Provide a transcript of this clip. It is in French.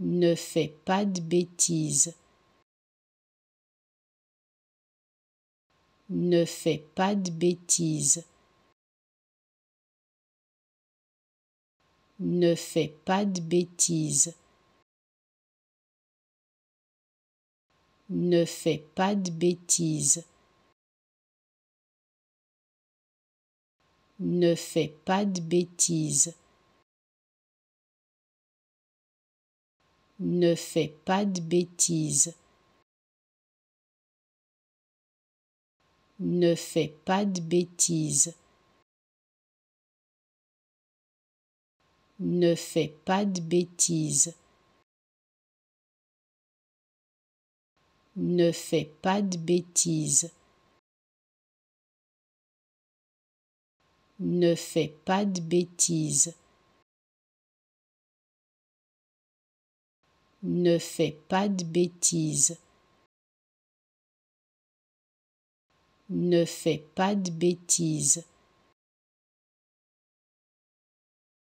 ne fais pas de bêtises. Ne fais pas de bêtises. Ne fais pas de bêtises. Ne fais pas de bêtises. Ne fais pas de bêtises. ne fais pas de bêtises. Ne fais pas de bêtises. Ne fais pas de bêtises. Ne fais pas de bêtises. Ne fais pas de bêtises. ne fais pas de bêtises. Ne fais pas de bêtises.